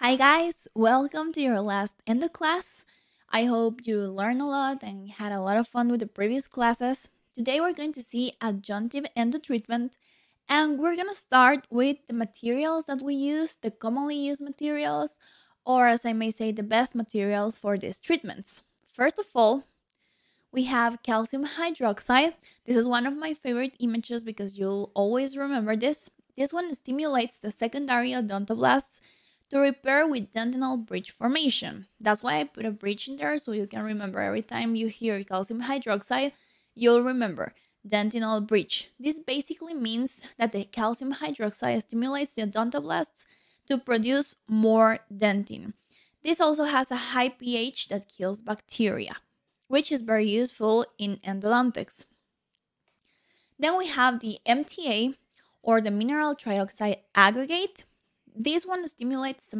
Hi guys, welcome to your last endo class. I hope you learned a lot and had a lot of fun with the previous classes. Today we're going to see adjunctive endo treatment and we're going to start with the materials that we use, the commonly used materials, or as I may say, the best materials for these treatments. First of all, we have calcium hydroxide. This is one of my favorite images because you'll always remember this. This one stimulates the secondary odontoblasts to repair with dentinal bridge formation. That's why I put a bridge in there so you can remember every time you hear calcium hydroxide, you'll remember dentinal bridge. This basically means that the calcium hydroxide stimulates the odontoblasts to produce more dentin. This also has a high pH that kills bacteria, which is very useful in endodontics. Then we have the MTA or the mineral trioxide aggregate this one stimulates